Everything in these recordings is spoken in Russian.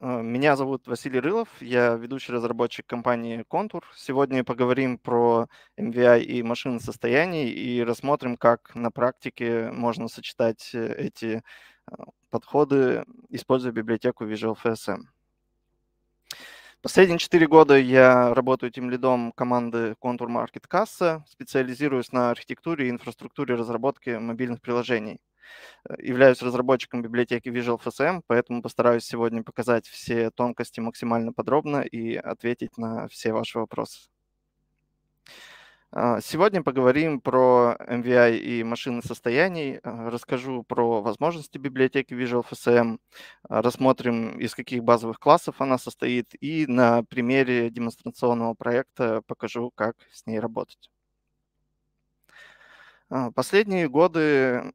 Э, меня зовут Василий Рылов, я ведущий разработчик компании Contour. Сегодня поговорим про MVI и машины состояний и рассмотрим, как на практике можно сочетать э, эти э, подходы, используя библиотеку Visual FSM. Последние четыре года я работаю тем лидом команды Contour Market Casa, специализируюсь на архитектуре и инфраструктуре разработки мобильных приложений – являюсь разработчиком библиотеки Visual FSM, поэтому постараюсь сегодня показать все тонкости максимально подробно и ответить на все ваши вопросы. А, сегодня поговорим про MVI и машины состояний, а, расскажу про возможности библиотеки Visual FSM, а, рассмотрим, из каких базовых классов она состоит, и на примере демонстрационного проекта покажу, как с ней работать. А, последние годы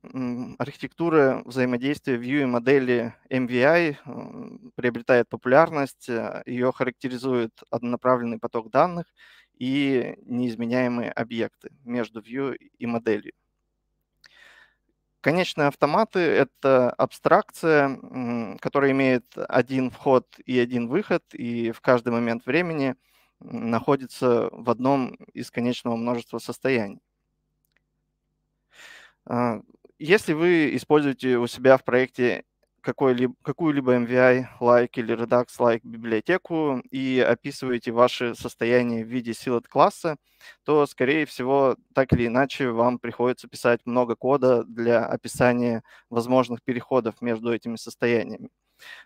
архитектура взаимодействия Vue и модели MVI приобретает популярность, а, ее характеризует однонаправленный поток данных и неизменяемые объекты между Vue и моделью. Конечные автоматы — это абстракция, которая имеет один вход и один выход, и в каждый момент времени находится в одном из конечного множества состояний. А, если вы используете у себя в проекте какую-либо MVI, like или Redux, like библиотеку и описываете ваше состояние в виде силет класса, то, скорее всего, так или иначе вам приходится писать много кода для описания возможных переходов между этими состояниями.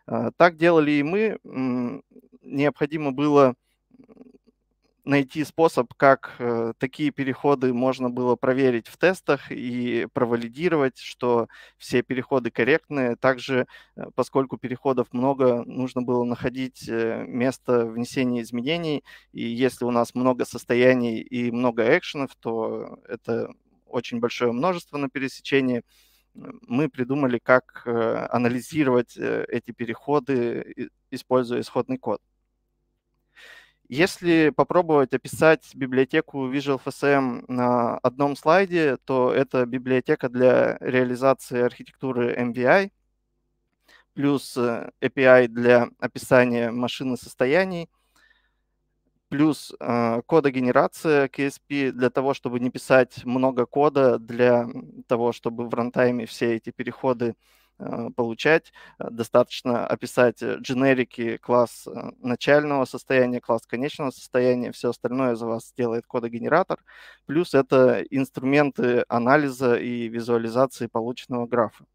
А, так делали и мы. Необходимо было найти способ, как э, такие переходы можно было проверить в тестах и провалидировать, что все переходы корректные. Также, э, поскольку переходов много, нужно было находить э, место внесения изменений. И если у нас много состояний и много экшенов, то это очень большое множество на пересечении. Мы придумали, как э, анализировать э, эти переходы, используя исходный код. Если попробовать описать библиотеку Visual FSM на одном слайде, то это библиотека для реализации архитектуры MVI, плюс э, API для описания машины состояний, плюс э, кодогенерация KSP для того, чтобы не писать много кода, для того, чтобы в рантайме все эти переходы Э, получать. Э, достаточно описать э, дженерики, класс начального состояния, класс конечного состояния, все остальное за вас делает кодогенератор. Плюс это инструменты анализа и визуализации полученного графа.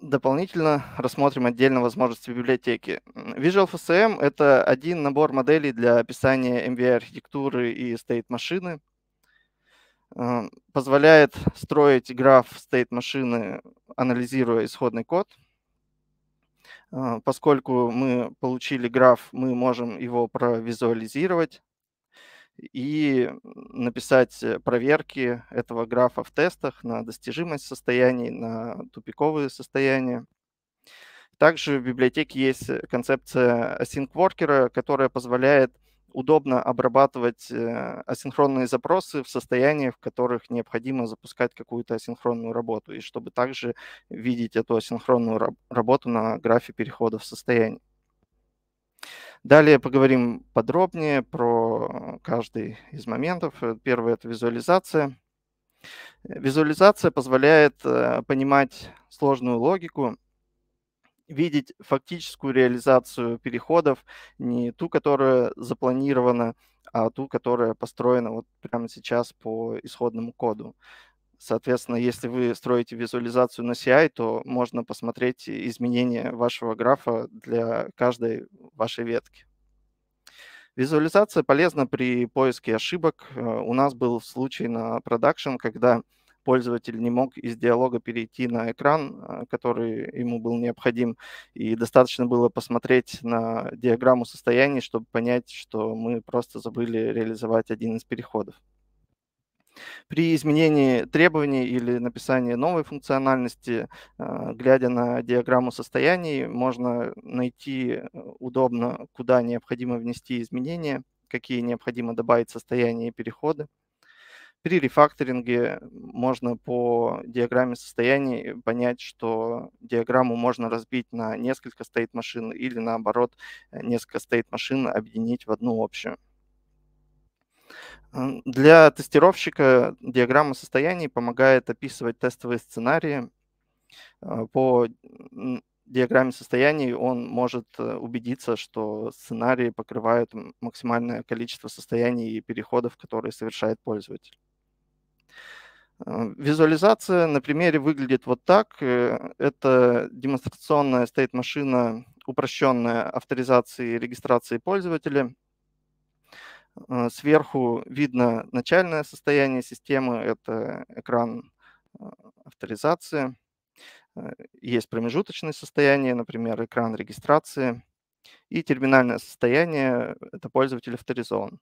Дополнительно рассмотрим отдельно возможности библиотеки. Visual FSM — это один набор моделей для описания MVI-архитектуры и стейт-машины. Э, позволяет строить граф стейт машины, анализируя исходный код. Э, поскольку мы получили граф, мы можем его провизуализировать и написать э, проверки этого графа в тестах на достижимость состояний, на тупиковые состояния. Также в библиотеке есть концепция async-воркера, которая позволяет э, удобно обрабатывать э, асинхронные запросы в состояниях, в которых необходимо запускать какую-то асинхронную работу, и чтобы также видеть эту асинхронную работу на графе перехода в состояние. Далее поговорим подробнее про каждый из моментов. Э, Первое – это визуализация. Э, визуализация позволяет понимать сложную логику – видеть фактическую реализацию переходов, не ту, которая запланирована, а ту, которая построена вот прямо сейчас по исходному коду. Соответственно, если вы строите визуализацию на CI, то можно посмотреть изменения вашего графа для каждой вашей ветки. Визуализация полезна при поиске ошибок. Э, у нас был случай на продакшн, когда пользователь не мог из диалога перейти на экран, а, который ему был необходим, и достаточно было посмотреть на диаграмму состояний, чтобы понять, что мы просто забыли реализовать один из переходов. При изменении требований или написании новой функциональности, а, глядя на диаграмму состояний, можно найти э, удобно, куда необходимо внести изменения, какие необходимо добавить состояния и переходы. При рефакторинге можно по диаграмме состояний э, понять, что диаграмму можно разбить на несколько стейт-машин или наоборот э, несколько стейт-машин объединить в одну общую. Для тестировщика диаграмма состояний помогает описывать тестовые сценарии. Э, по диаграмме состояний он может убедиться, что сценарии покрывают максимальное количество состояний и переходов, которые совершает пользователь. Э, визуализация на примере выглядит вот так. Э, это демонстрационная стейт-машина, упрощенная авторизации и регистрации пользователя. Э, сверху видно начальное состояние системы, это экран авторизации. Есть промежуточное состояние, например, экран регистрации. И терминальное состояние – это пользователь авторизован.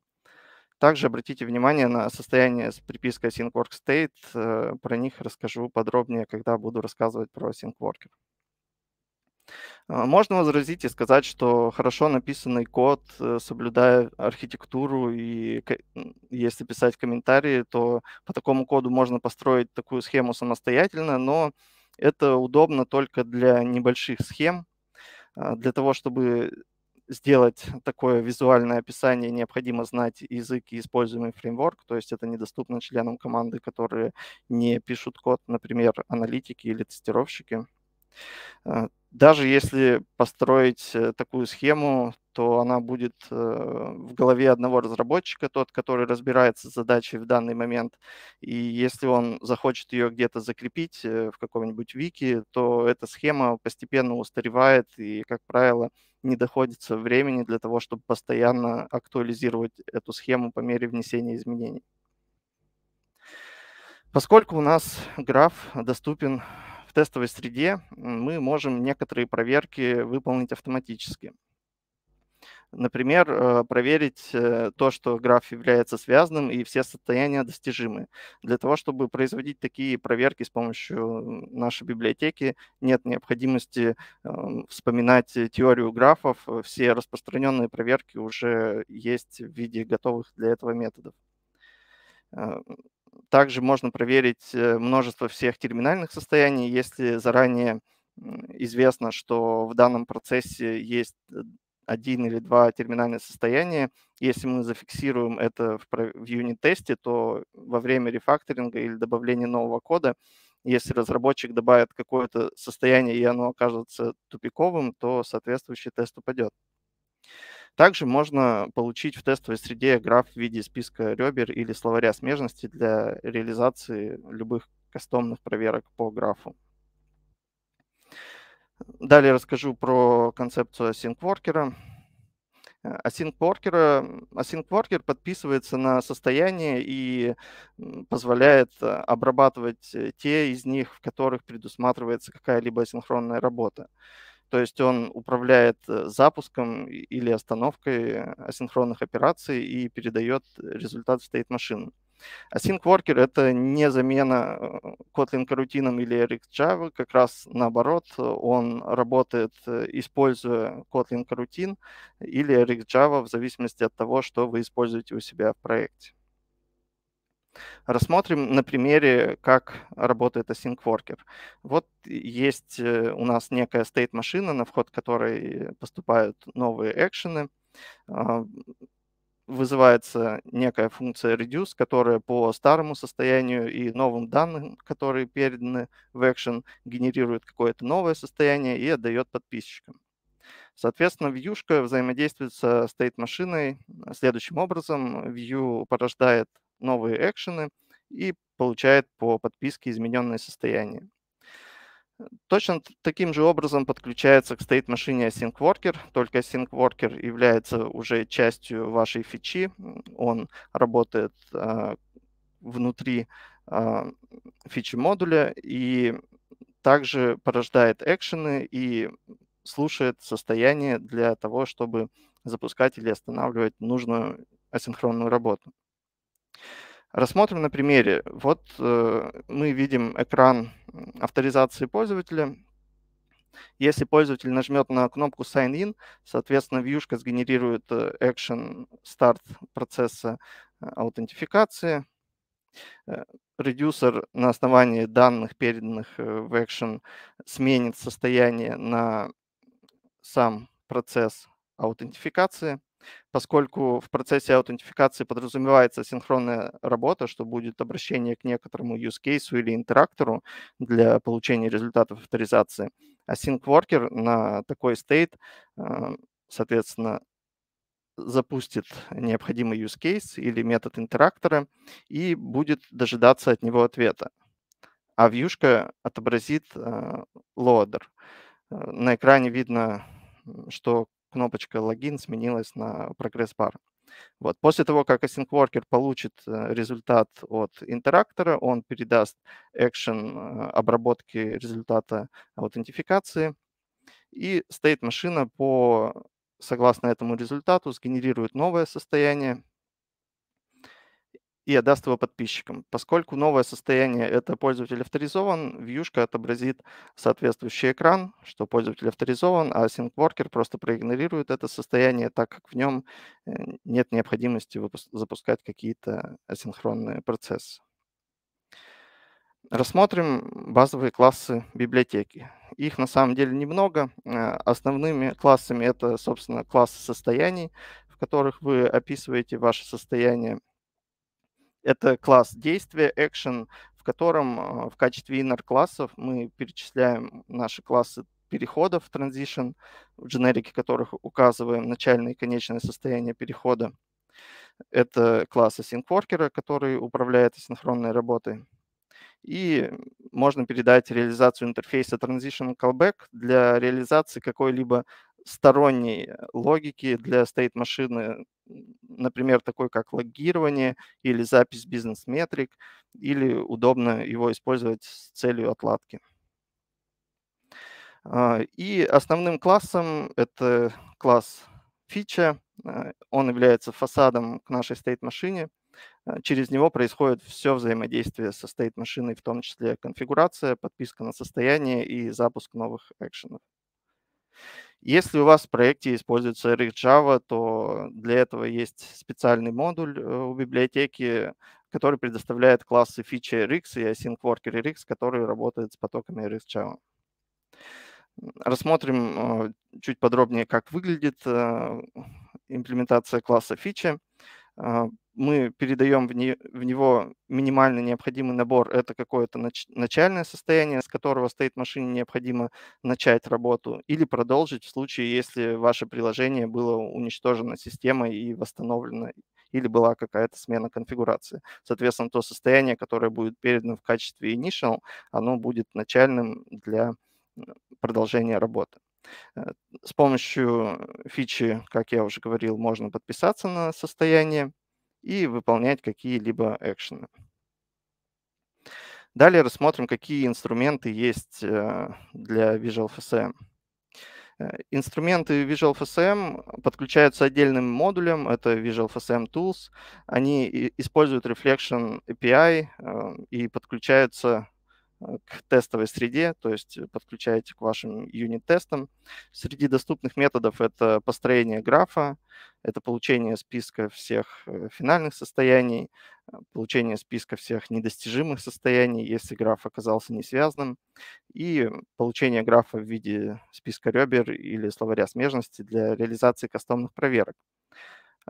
Также обратите внимание на состояние с припиской work State. Э, про них расскажу подробнее, когда буду рассказывать про worker. А, можно возразить и сказать, что хорошо написанный код, э, соблюдая архитектуру, и если писать комментарии, то по такому коду можно построить такую схему самостоятельно, но это удобно только для небольших схем. А, для того, чтобы сделать такое визуальное описание, необходимо знать язык и используемый фреймворк, то есть это недоступно членам команды, которые не пишут код, например, аналитики или тестировщики. Э, даже если построить э, такую схему, то она будет э, в голове одного разработчика, тот, который разбирается с задачей в данный момент. И если он захочет ее где-то закрепить э, в каком-нибудь вики, то эта схема постепенно устаревает и, как правило, не доходится времени для того, чтобы постоянно актуализировать эту схему по мере внесения изменений. Поскольку у нас граф доступен в тестовой среде, мы можем некоторые проверки выполнить автоматически. Например, э, проверить э, то, что граф является связанным и все состояния достижимы. Для того, чтобы производить такие проверки с помощью нашей библиотеки, нет необходимости эм, вспоминать теорию графов. Все распространенные проверки уже есть в виде готовых для этого методов. Э, также можно проверить множество всех терминальных состояний, если заранее известно, что в данном процессе есть один или два терминальных состояния. Если мы зафиксируем это в, в юнит-тесте, то во время рефакторинга или добавления нового кода, если разработчик добавит какое-то состояние и оно окажется тупиковым, то соответствующий тест упадет. Также можно получить в тестовой среде граф в виде списка ребер или словаря смежности для реализации любых кастомных проверок по графу. Далее расскажу про концепцию асинкворкера. Э, Async Worker подписывается на состояние и позволяет э, обрабатывать э, те из них, в которых предусматривается какая-либо асинхронная работа. То есть он управляет запуском или остановкой асинхронных операций и передает результат в state машин. Async а Worker — это не замена Kotlin э, карутином или RxJava, как раз наоборот, он работает, э, используя Kotlin карутин или RxJava в зависимости от того, что вы используете у себя в проекте. Рассмотрим на примере, как работает Async Worker. Вот есть э, у нас некая state-машина, на вход которой поступают новые экшены. А, вызывается некая функция reduce, которая по старому состоянию и новым данным, которые переданы в action, генерирует какое-то новое состояние и отдает подписчикам. Соответственно, вьюшка взаимодействует со state машиной а, следующим образом. View порождает новые экшены и получает по подписке измененное состояние. Точно таким же образом подключается к state машине async worker, только async worker является уже частью вашей фичи, он работает э, внутри э, фичи модуля и также порождает экшены и слушает состояние для того, чтобы запускать или останавливать нужную асинхронную работу. Рассмотрим на примере. Вот э, мы видим экран авторизации пользователя. Если пользователь нажмет на кнопку Sign In, соответственно, вьюшка сгенерирует action э, start процесса э, аутентификации. Э, Редюсер на основании данных, переданных в action, сменит состояние на сам процесс аутентификации поскольку в процессе аутентификации подразумевается синхронная работа, что будет обращение к некоторому use case или интерактору для получения результатов авторизации. А worker на такой state э, соответственно, запустит необходимый use case или метод интерактора и будет дожидаться от него ответа. А вьюшка отобразит э, лоадер. Э, на экране видно, что кнопочка логин сменилась на прогресс-бар. Вот. После того, как Async Worker получит э, результат от интерактора, он передаст action э, обработки результата аутентификации, и стоит машина по согласно этому результату сгенерирует новое состояние, и отдаст его подписчикам. Поскольку новое состояние – это пользователь авторизован, вьюшка отобразит соответствующий экран, что пользователь авторизован, а SyncWorker просто проигнорирует это состояние, так как в нем э, нет необходимости запускать какие-то асинхронные процессы. Рассмотрим базовые классы библиотеки. Их на самом деле немного. Э, основными классами это, собственно, классы состояний, в которых вы описываете ваше состояние – это класс действия, экшен, в котором э, в качестве inner классов мы перечисляем наши классы переходов, transition, в дженерике которых указываем начальное и конечное состояние перехода. Это класс асинкворкера, который управляет асинхронной работой. И можно передать реализацию интерфейса Transition Callback для реализации какой-либо сторонней э, логики для стейт-машины например, такой как логирование или запись бизнес-метрик, или удобно его использовать с целью отладки. А, и основным классом это класс фича. А, он является фасадом к нашей стейт-машине. А, через него происходит все взаимодействие со стейт-машиной, в том числе конфигурация, подписка на состояние и запуск новых экшенов. Если у вас в проекте используется RX Java, то для этого есть специальный модуль э, у библиотеки, который предоставляет классы фичи RX и async worker RX, который работает с потоками RX Java. Рассмотрим э, чуть подробнее, как выглядит э, имплементация класса фичи мы передаем в, не, в него минимально необходимый набор, это какое-то нач, начальное состояние, с которого стоит машине необходимо начать работу, или продолжить в случае, если ваше приложение было уничтожено системой и восстановлено, или была какая-то смена конфигурации. Соответственно, то состояние, которое будет передано в качестве initial, оно будет начальным для э, продолжения работы. Э, с помощью фичи, как я уже говорил, можно подписаться на состояние и выполнять какие-либо экшены. Далее рассмотрим, какие инструменты есть э, для Visual FSM. Э, инструменты Visual FSM подключаются отдельным модулем, это Visual FSM Tools. Они используют Reflection API э, и подключаются Э, к тестовой среде, то есть э, подключаете к вашим юнит-тестам. Среди доступных методов это построение графа, это получение списка всех э, финальных состояний, получение списка всех недостижимых состояний, если граф оказался несвязным, и получение графа в виде списка ребер или словаря смежности для реализации кастомных проверок.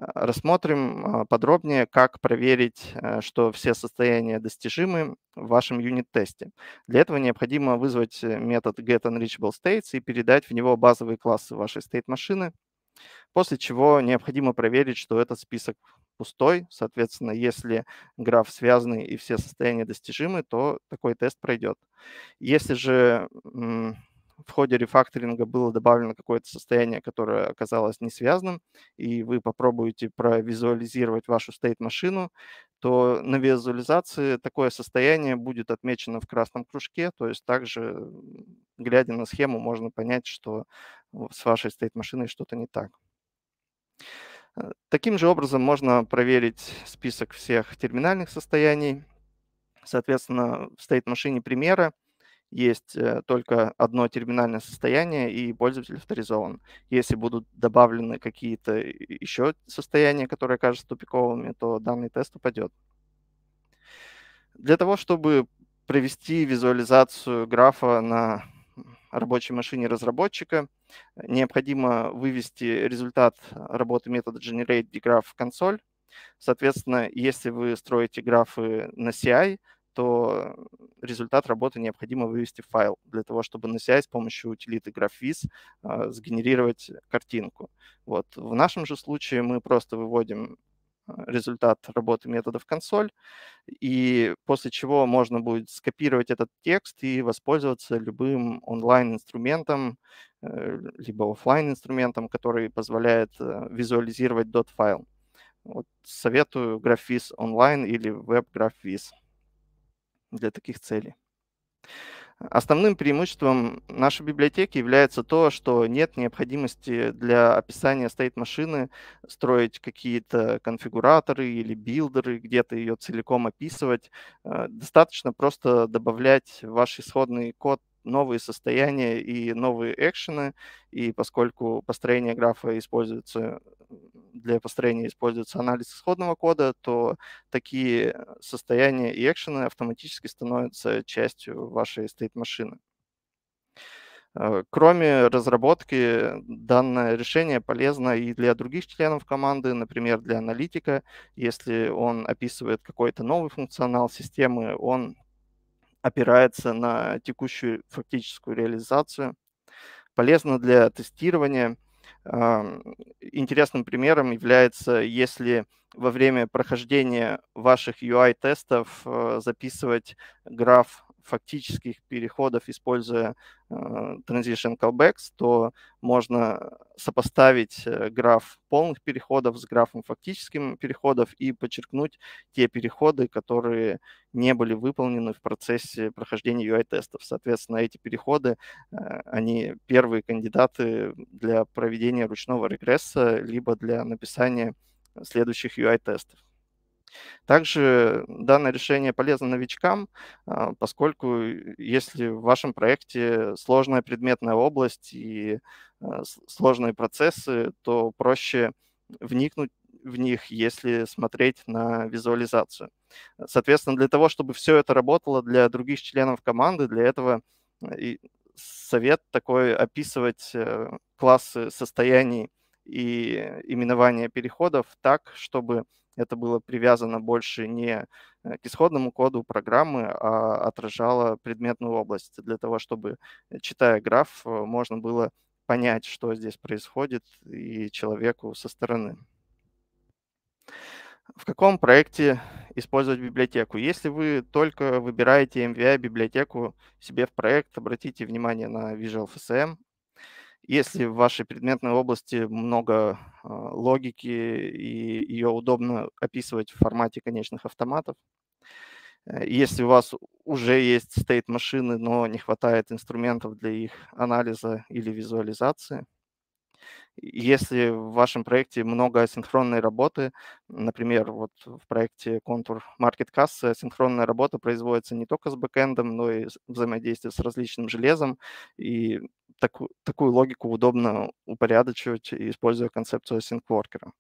А, рассмотрим а, подробнее, как проверить, э, что все состояния достижимы в вашем юнит-тесте. Для этого необходимо вызвать э, метод getUnreachableStates и передать в него базовые классы вашей state-машины, после чего необходимо проверить, что этот список пустой. Соответственно, если граф связанный и все состояния достижимы, то такой тест пройдет. Если же в ходе рефакторинга было добавлено какое-то состояние, которое оказалось не связанным, и вы попробуете провизуализировать вашу стейт-машину, то на визуализации такое состояние будет отмечено в красном кружке, то есть также, глядя на схему, можно понять, что с вашей стейт-машиной что-то не так. Э, таким же образом можно проверить список всех терминальных состояний, соответственно, в стейт-машине примера есть э, только одно терминальное состояние, и пользователь авторизован. Если будут добавлены какие-то еще состояния, которые окажутся тупиковыми, то данный тест упадет. Для того, чтобы провести визуализацию графа на рабочей машине разработчика, необходимо вывести результат работы метода generate в консоль. Соответственно, если вы строите графы на CI, что результат работы необходимо вывести в файл для того, чтобы на CI с помощью утилиты GraphViz э, а, сгенерировать картинку. Вот. В нашем же случае мы просто выводим а, результат работы метода в консоль, и после чего можно будет скопировать этот текст и воспользоваться любым онлайн-инструментом, э, либо офлайн инструментом который позволяет э, визуализировать dot-файл. Вот советую GraphViz онлайн или WebGraphViz для таких целей. Основным преимуществом нашей библиотеки является то, что нет необходимости для описания стейт-машины строить какие-то конфигураторы или билдеры, где-то ее целиком описывать. Э, достаточно просто добавлять ваш исходный код новые состояния и новые экшены, и поскольку построение графа используется для построения используется анализ исходного кода, то такие состояния и экшены автоматически становятся частью вашей стейт-машины. Э, кроме разработки, данное решение полезно и для других членов команды, например, для аналитика. Если он описывает какой-то новый функционал системы, он опирается на текущую фактическую реализацию, полезно для тестирования. Интересным примером является, если во время прохождения ваших UI-тестов э, записывать граф фактических переходов, используя э, transition callbacks, то можно сопоставить э, граф полных переходов с графом фактическим переходов и подчеркнуть те переходы, которые не были выполнены в процессе прохождения UI-тестов. Соответственно, эти переходы, э, они первые кандидаты для проведения ручного регресса, либо для написания следующих UI-тестов. Также данное решение полезно новичкам, а, поскольку если в вашем проекте сложная предметная область и а, сложные процессы, то проще вникнуть в них, если смотреть на визуализацию. Соответственно, для того, чтобы все это работало для других членов команды, для этого а, совет такой описывать э, классы состояний и именование переходов так, чтобы это было привязано больше не э, к исходному коду программы, а отражало предметную область для того, чтобы, э, читая граф, э, можно было понять, что здесь происходит и человеку со стороны. В каком проекте использовать библиотеку? Если вы только выбираете MVI библиотеку себе в проект, обратите внимание на Visual FSM, если в вашей предметной области много а, логики и ее удобно описывать в формате конечных автоматов, э, если у вас уже есть стейт машины, но не хватает инструментов для их анализа или визуализации, если в вашем проекте много асинхронной работы, например, вот в проекте контур маркет кассы асинхронная работа производится не только с бэкэндом, но и взаимодействие с различным железом, и такую такую логику удобно упорядочивать, используя концепцию асинкворкера.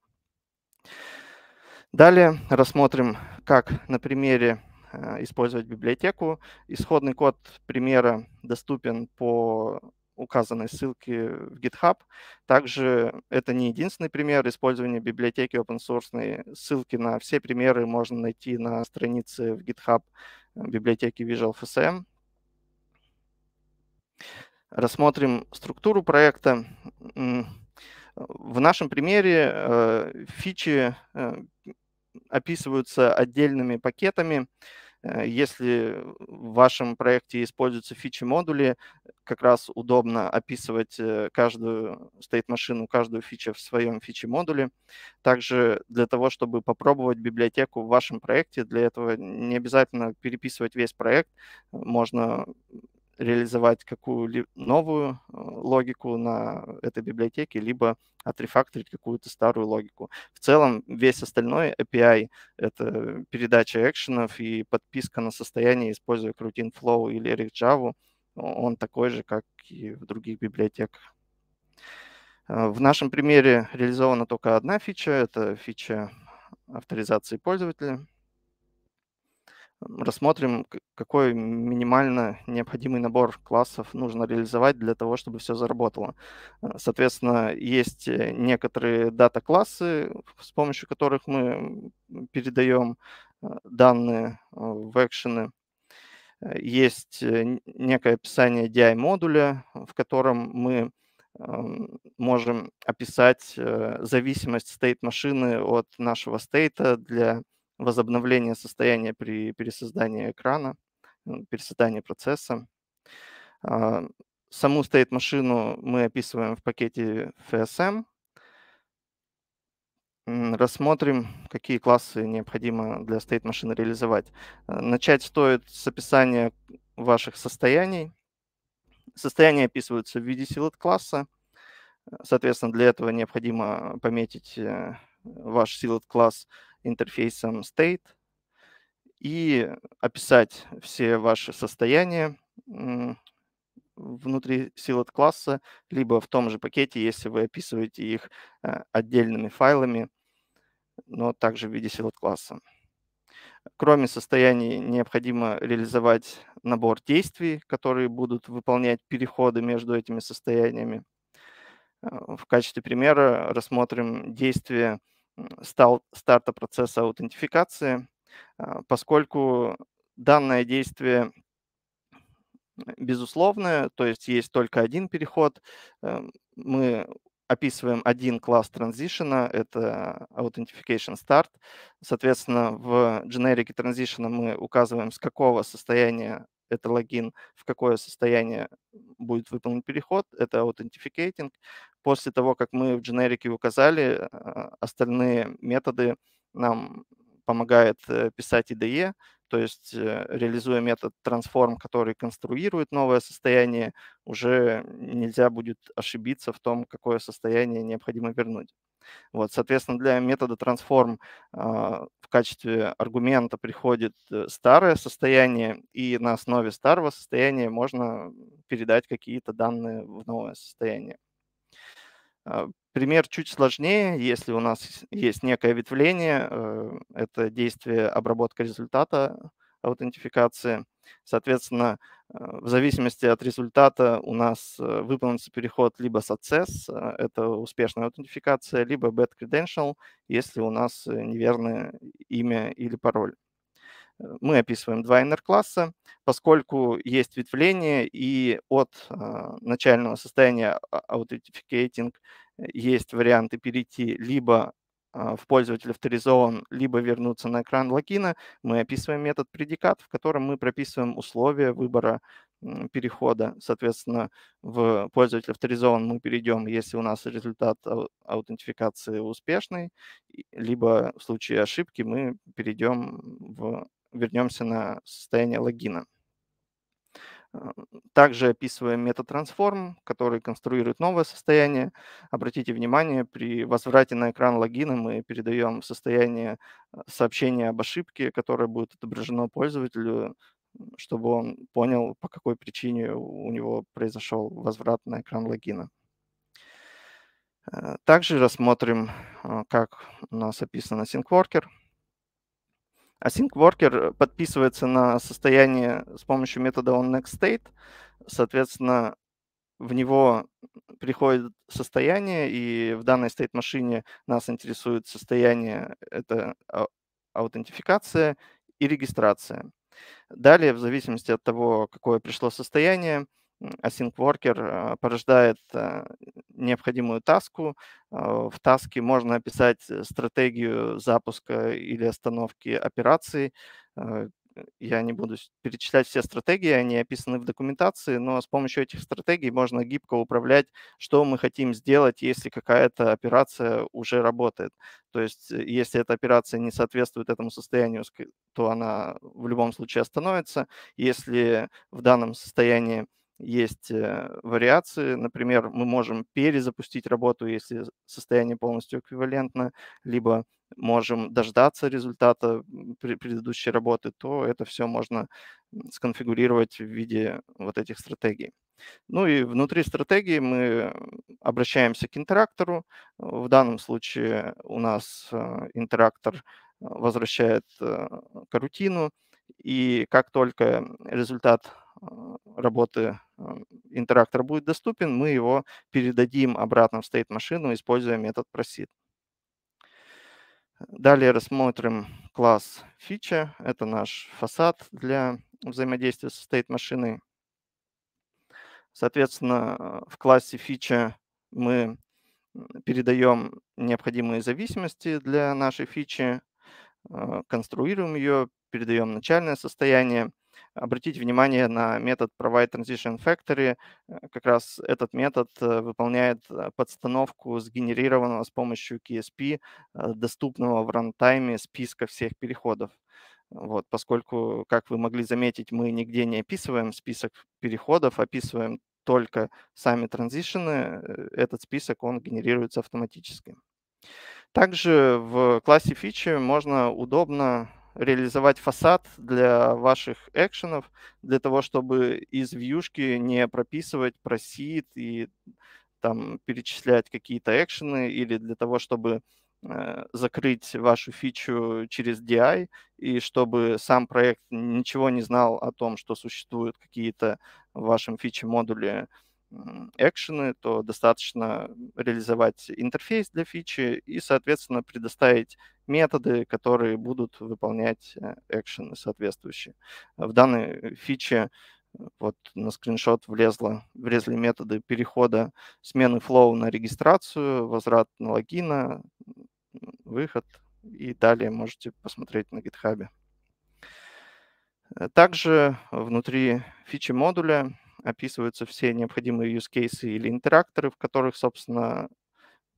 Далее рассмотрим, как на примере э, использовать библиотеку. Исходный код примера доступен по указанной ссылке в GitHub. Также это не единственный пример использования библиотеки open source. Ссылки на все примеры можно найти на странице в GitHub э, библиотеки Visual FSM рассмотрим структуру проекта. В нашем примере э, фичи э, описываются отдельными пакетами. Э, если в вашем проекте используются фичи-модули, как раз удобно описывать каждую стейт-машину, каждую фичу в своем фичи-модуле. Также для того, чтобы попробовать библиотеку в вашем проекте, для этого не обязательно переписывать весь проект, можно реализовать какую-либо новую э, логику на этой библиотеке, либо отрефакторить какую-то старую логику. В целом весь остальной API — это передача экшенов и подписка на состояние, используя крутин Flow или Eric Java, он такой же, как и в других библиотеках. Э, в нашем примере реализована только одна фича, это фича авторизации пользователя — рассмотрим, какой минимально необходимый набор классов нужно реализовать для того, чтобы все заработало. Э, соответственно, есть э, некоторые дата-классы, с помощью которых мы передаем э, данные в экшены. Есть некое описание DI-модуля, в котором мы эм, можем описать зависимость стейт машины от нашего стейта для возобновление состояния при пересоздании экрана, пересоздании процесса. А, саму стейт-машину мы описываем в пакете FSM. Рассмотрим, какие классы необходимо для стейт-машины реализовать. Э, начать стоит с описания ваших состояний. Состояния описываются в виде силот класса. Соответственно, для этого необходимо пометить э, ваш силот класс интерфейсом state и описать все ваши состояния внутри силот класса, либо в том же пакете, если вы описываете их э, отдельными файлами, но также в виде силот класса. Кроме состояний, необходимо реализовать набор действий, которые будут выполнять переходы между этими состояниями. Э, в качестве примера рассмотрим действие стал, старта процесса аутентификации, а, поскольку данное действие э, безусловное, то есть есть только один переход. Э, мы описываем один класс транзишена, это Authentication Start. Соответственно, в дженерике транзишена мы указываем, с какого состояния это логин, в какое состояние будет выполнен переход, это аутентификейтинг. После того, как мы в дженерике указали, а, остальные методы нам помогает э, писать IDE, то есть э, реализуя метод transform, который конструирует новое состояние, уже нельзя будет ошибиться в том, какое состояние необходимо вернуть. Вот, соответственно, для метода transform в качестве аргумента приходит э, старое состояние, и на основе старого состояния можно передать какие-то данные в новое состояние. А, пример чуть сложнее, если у нас есть некое ветвление, э, это действие обработка результата аутентификации. Соответственно, Э, в зависимости от результата у нас э, выполнится переход либо success, э, это успешная аутентификация, либо bad credential, если у нас неверное имя или пароль. Мы описываем два inner-класса, поскольку есть ветвление, и от начального состояния а, аутентификейтинг есть варианты перейти либо а, в пользователя авторизован, либо вернуться на экран логина, мы описываем метод предикат, в котором мы прописываем условия выбора перехода. Соответственно, в пользователя авторизован мы перейдем, если у нас результат аутентификации успешный, либо в случае ошибки мы перейдем в, вернемся на состояние логина. Э, также описываем метод transform, который конструирует новое состояние. Обратите внимание, при возврате на экран логина мы передаем состояние э, сообщения об ошибке, которое будет отображено пользователю, чтобы он понял, по какой причине у него произошел возврат на экран логина. Э, также рассмотрим, как у нас описано SyncWorker – Async Worker э, подписывается на состояние с помощью метода onNextState. Соответственно, в него приходит состояние, и в данной state машине нас интересует состояние, это а, аутентификация и регистрация. Далее, в зависимости от того, какое пришло состояние, Async Worker а а, порождает э, необходимую таску. А, в таске можно описать э, стратегию запуска или остановки операции. Э, я не буду перечислять все стратегии, они описаны в документации, но с помощью этих стратегий можно гибко управлять, что мы хотим сделать, если какая-то операция уже работает. То есть если эта операция не соответствует этому состоянию, то она в любом случае остановится. Если в данном состоянии есть э, вариации. Например, мы можем перезапустить работу, если состояние полностью эквивалентно, либо можем дождаться результата предыдущей работы, то это все можно сконфигурировать в виде вот этих стратегий. Ну и внутри стратегии мы обращаемся к интерактору. В данном случае у нас э, интерактор возвращает э, карутину, и как только результат а, работы а, интерактор будет доступен, мы его передадим обратно в state машину, используя метод proceed. Далее рассмотрим класс фича. Это наш фасад для взаимодействия с state машиной. Соответственно, а, в классе фича мы передаем необходимые зависимости для нашей фичи, конструируем ее, передаем начальное состояние – обратите внимание на метод provide transition factory. Э, как раз этот метод э, выполняет э, подстановку сгенерированного с помощью KSP доступного в рантайме списка всех переходов. Вот, поскольку, как вы могли заметить, мы нигде не описываем список переходов, описываем только сами транзишены, этот список он генерируется автоматически. Также в классе фичи можно удобно реализовать фасад для ваших экшенов, для того, чтобы из вьюшки не прописывать, просит и там перечислять какие-то экшены, или для того, чтобы э, закрыть вашу фичу через DI, и чтобы сам проект ничего не знал о том, что существуют какие-то в вашем фиче модули, э, экшены, то достаточно реализовать интерфейс для фичи и, соответственно, предоставить методы, которые будут выполнять э, экшены соответствующие. В данной фиче э, вот на скриншот влезло, влезли методы перехода смены флоу на регистрацию, возврат на логина, выход и далее можете посмотреть на гитхабе. Э, также внутри фичи модуля описываются все необходимые use cases или интеракторы, в которых, собственно,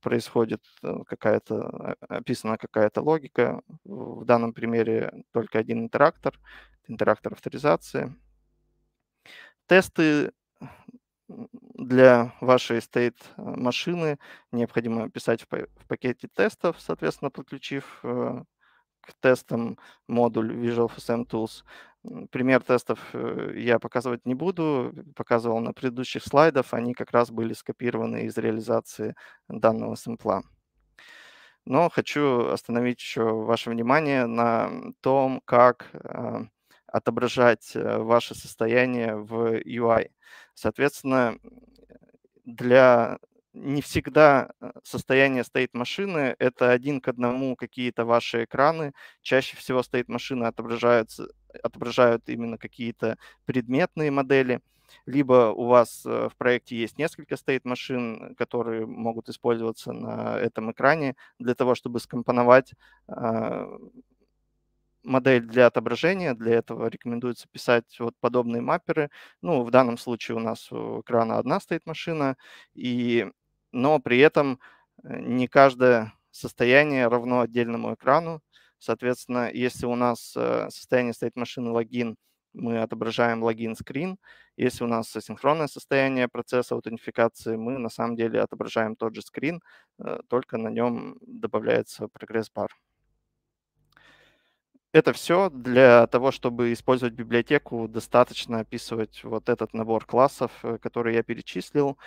происходит э, какая-то, описана какая-то логика. В данном примере только один интерактор, интерактор авторизации. Тесты для вашей state э, машины необходимо писать в пакете тестов, соответственно, подключив э, к тестам модуль Visual FSM Tools. Пример тестов э, я показывать не буду, э, показывал на предыдущих слайдах, они как раз были скопированы из реализации данного сэмпла. Но хочу остановить еще ваше внимание на том, как э, отображать ваше состояние в UI. Соответственно, для не всегда э, состояние стоит машины это один к одному какие-то ваши экраны. Чаще всего стоит машина отображаются, отображают именно какие-то предметные модели. Либо у вас э, в проекте есть несколько стоит машин, которые могут использоваться на этом экране для того, чтобы скомпоновать а, модель для отображения. Для этого рекомендуется писать вот подобные мапперы. Ну, в данном случае у нас у экрана одна стоит машина, и но при этом э, не каждое состояние равно отдельному экрану. Соответственно, если у нас э, состояние стоит машины логин, мы отображаем логин скрин. Если у нас асинхронное состояние процесса аутентификации, мы на самом деле отображаем тот же скрин, э, только на нем добавляется прогресс-бар. Это все для того, чтобы использовать библиотеку, достаточно описывать вот этот набор классов, который я перечислил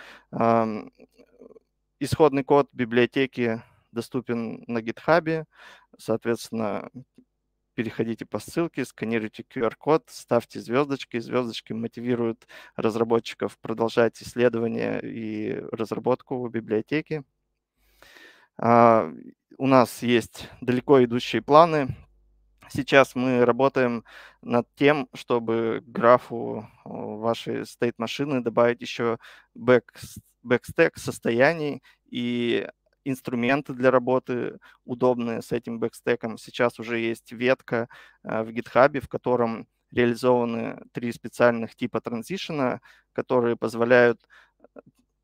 исходный код библиотеки доступен на GitHub. Соответственно, переходите по ссылке, сканируйте QR-код, ставьте звездочки. Звездочки мотивируют разработчиков продолжать исследование и разработку библиотеки. А, у нас есть далеко идущие планы. Сейчас мы работаем над тем, чтобы к графу вашей стейт-машины добавить еще бэк, бэкстек состояний и инструменты для работы удобные с этим бэкстеком. Сейчас уже есть ветка э, в GitHub, в котором реализованы три специальных типа транзишена, которые позволяют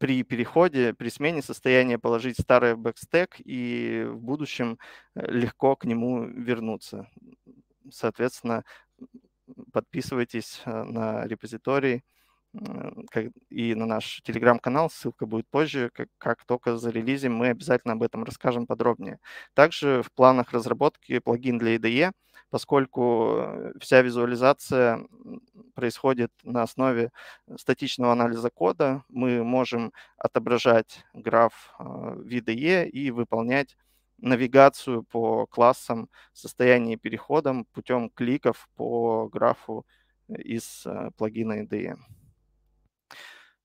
при переходе, при смене состояния положить старое в бэкстек и в будущем э, легко к нему вернуться. Соответственно, подписывайтесь э, на репозиторий и на наш телеграм-канал, ссылка будет позже, как, как только зарелизим, мы обязательно об этом расскажем подробнее. Также в планах разработки плагин для IDE – поскольку э, вся визуализация происходит на основе э, статичного анализа кода. Мы можем отображать граф а, вида E и выполнять навигацию по классам, состояние переходом путем кликов по графу э, из плагина IDE.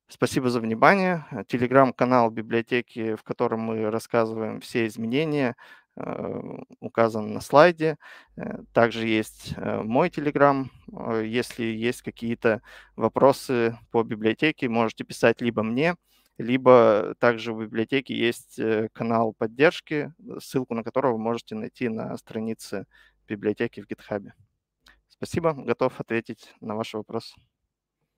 Спасибо за внимание. Телеграм-канал библиотеки, в котором мы рассказываем все изменения, Э, указан на слайде. Э, также есть э, мой телеграм. Если есть какие-то вопросы по библиотеке, можете писать либо мне, либо также в библиотеке есть канал поддержки, ссылку на которого вы можете найти на странице библиотеки в GitHub. Спасибо, готов ответить на ваши вопросы.